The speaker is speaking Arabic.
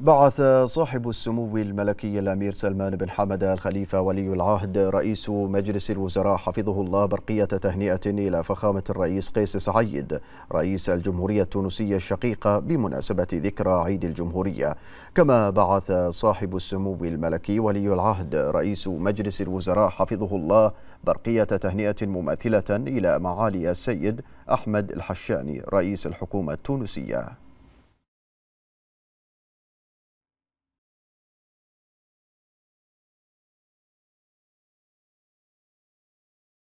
بعث صاحب السمو الملكي الأمير سلمان بن حمد الخليفة ولي العهد رئيس مجلس الوزراء حفظه الله برقية تهنئة إلى فخامة الرئيس قيس سعيد رئيس الجمهورية التونسية الشقيقة بمناسبة ذكرى عيد الجمهورية كما بعث صاحب السمو الملكي ولي العهد رئيس مجلس الوزراء حفظه الله برقية تهنئة مماثلة إلى معالي السيد أحمد الحشاني رئيس الحكومة التونسية